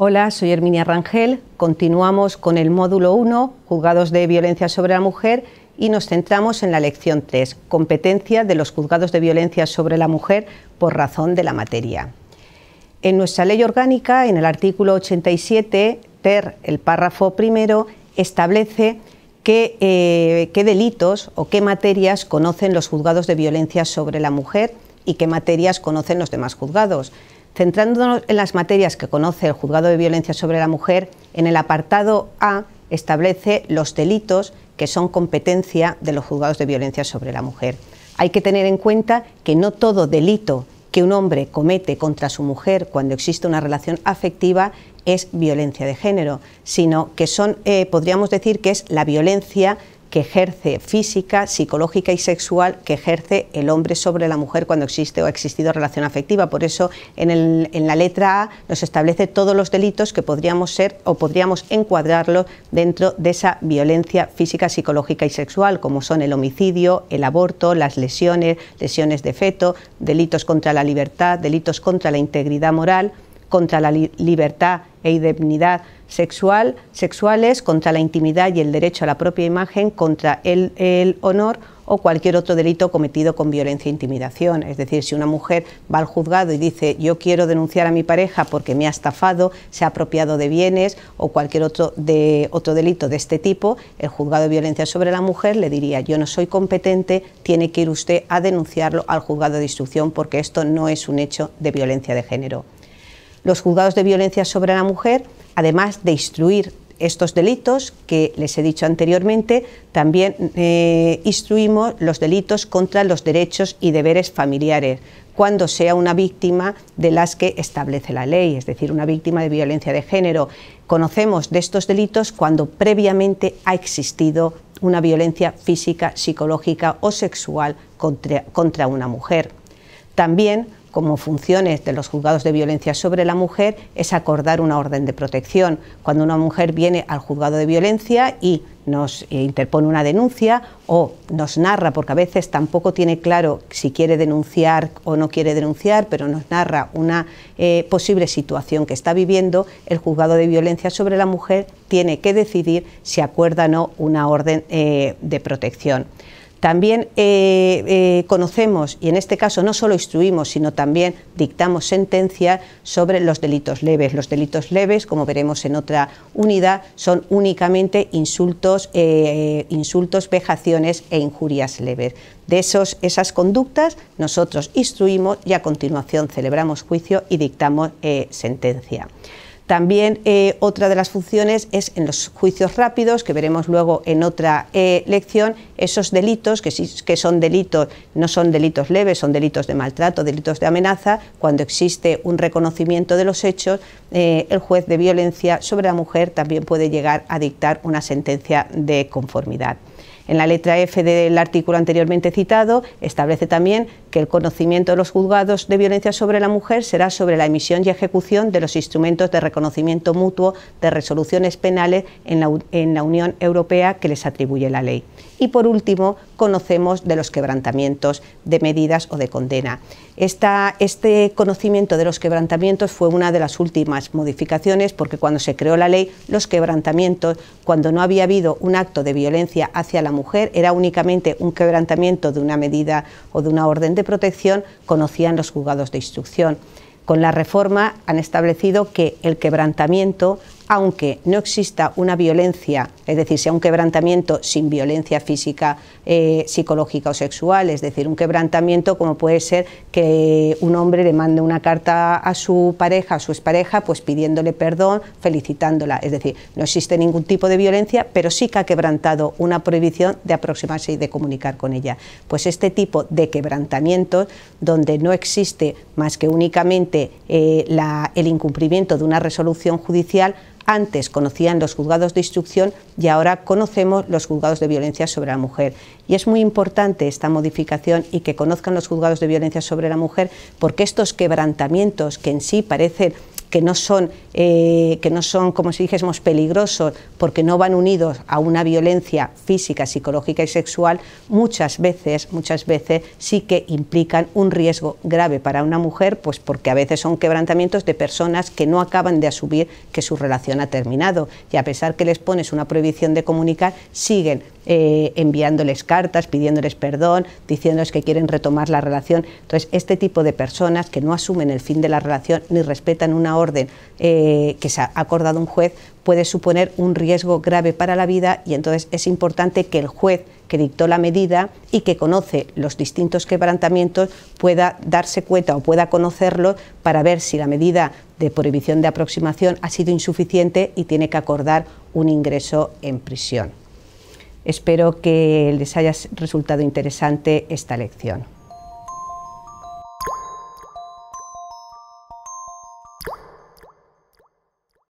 Hola, soy Herminia Rangel. Continuamos con el módulo 1, Juzgados de Violencia sobre la Mujer, y nos centramos en la lección 3, Competencia de los Juzgados de Violencia sobre la Mujer por razón de la materia. En nuestra ley orgánica, en el artículo 87, ter, el párrafo primero, establece eh, qué delitos o qué materias conocen los juzgados de violencia sobre la mujer y qué materias conocen los demás juzgados. Centrándonos en las materias que conoce el Juzgado de Violencia sobre la Mujer, en el apartado A establece los delitos que son competencia de los juzgados de violencia sobre la mujer. Hay que tener en cuenta que no todo delito que un hombre comete contra su mujer cuando existe una relación afectiva es violencia de género, sino que son, eh, podríamos decir que es la violencia ejerce física, psicológica y sexual que ejerce el hombre sobre la mujer cuando existe o ha existido relación afectiva. Por eso en, la letra A nos establece todos los delitos que podríamos ser o podríamos encuadrarlos dentro de esa violencia física, psicológica y sexual, como son el homicidio, el aborto, las lesiones, lesiones de feto, delitos contra la libertad, delitos contra la integridad moral, contra la libertad e indemnidad sexual, sexuales, contra la intimidad y el derecho a la propia imagen, contra el, honor o cualquier otro delito cometido con violencia e intimidación. Es decir, si una mujer va al juzgado y dice yo quiero denunciar a mi pareja porque me ha estafado, se ha apropiado de bienes o cualquier otro, otro delito de este tipo, el juzgado de violencia sobre la mujer le diría yo no soy competente, tiene que ir usted a denunciarlo al juzgado de instrucción porque esto no es un hecho de violencia de género. Los juzgados de violencia sobre la mujer, además de instruir estos delitos que les he dicho anteriormente, también eh, instruimos los delitos contra los derechos y deberes familiares cuando sea una víctima de las que establece la ley, es decir, una víctima de violencia de género. Conocemos de estos delitos cuando previamente ha existido una violencia física, psicológica o sexual contra, contra una mujer. También como funciones de los juzgados de violencia sobre la mujer es acordar una orden de protección. Cuando una mujer viene al juzgado de violencia y nos interpone una denuncia o nos narra, porque a veces tampoco tiene claro si quiere denunciar o no quiere denunciar, pero nos narra una eh, posible situación que está viviendo, el juzgado de violencia sobre la mujer tiene que decidir si acuerda o no una orden eh, de protección. También eh, eh, conocemos, y en este caso no solo instruimos, sino también dictamos sentencia sobre los delitos leves. Los delitos leves, como veremos en otra unidad, son únicamente insultos, eh, insultos vejaciones e injurias leves. De esas conductas nosotros instruimos y a continuación celebramos juicio y dictamos sentencia. También eh, otra de las funciones es en los juicios rápidos, que veremos luego en otra eh, lección, esos delitos, que, son delitos, no son delitos leves, son delitos de maltrato, delitos de amenaza, cuando existe un reconocimiento de los hechos, eh, el juez de violencia sobre la mujer también puede llegar a dictar una sentencia de conformidad. En la letra F del artículo anteriormente citado establece también que el conocimiento de los juzgados de violencia sobre la mujer será sobre la emisión y ejecución de los instrumentos de reconocimiento mutuo de resoluciones penales en la, Unión Europea que les atribuye la ley. Y por último, conocemos de los quebrantamientos de medidas o de condena. este conocimiento de los quebrantamientos fue una de las últimas modificaciones porque cuando se creó la ley, los quebrantamientos, cuando no había habido un acto de violencia hacia la mujer, mujer era únicamente un quebrantamiento de una medida o de una orden de protección, conocían los juzgados de instrucción. Con la reforma han establecido que el quebrantamiento aunque no exista una violencia, es decir, sea un quebrantamiento sin violencia física, eh, psicológica o sexual, es decir, un quebrantamiento como puede ser que un hombre le mande una carta a su pareja, a su expareja, pues pidiéndole perdón, felicitándola, es decir, no existe ningún tipo de violencia, pero sí que ha quebrantado una prohibición de aproximarse y de comunicar con ella. Pues este tipo de quebrantamientos, donde no existe más que únicamente eh, el incumplimiento de una resolución judicial, antes conocían los juzgados de instrucción y ahora conocemos los juzgados de violencia sobre la mujer. Y es muy importante esta modificación y que conozcan los juzgados de violencia sobre la mujer porque estos quebrantamientos que en sí parecen que no son, eh, que no son como si dijésemos, peligrosos porque no van unidos a una violencia física, psicológica y sexual, muchas veces, muchas veces sí que implican un riesgo grave para una mujer, pues porque a veces son quebrantamientos de personas que no acaban de asumir que su relación ha terminado y a pesar que les pones una prohibición de comunicar, siguen eh, enviándoles cartas, pidiéndoles perdón, diciéndoles que quieren retomar la relación. Entonces, este tipo de personas que no asumen el fin de la relación ni respetan una orden eh, que se ha acordado un juez puede suponer un riesgo grave para la vida y entonces es importante que el juez que dictó la medida y que conoce los distintos quebrantamientos pueda darse cuenta o pueda conocerlo para ver si la medida de prohibición de aproximación ha sido insuficiente y tiene que acordar un ingreso en prisión. Espero que les haya resultado interesante esta lección.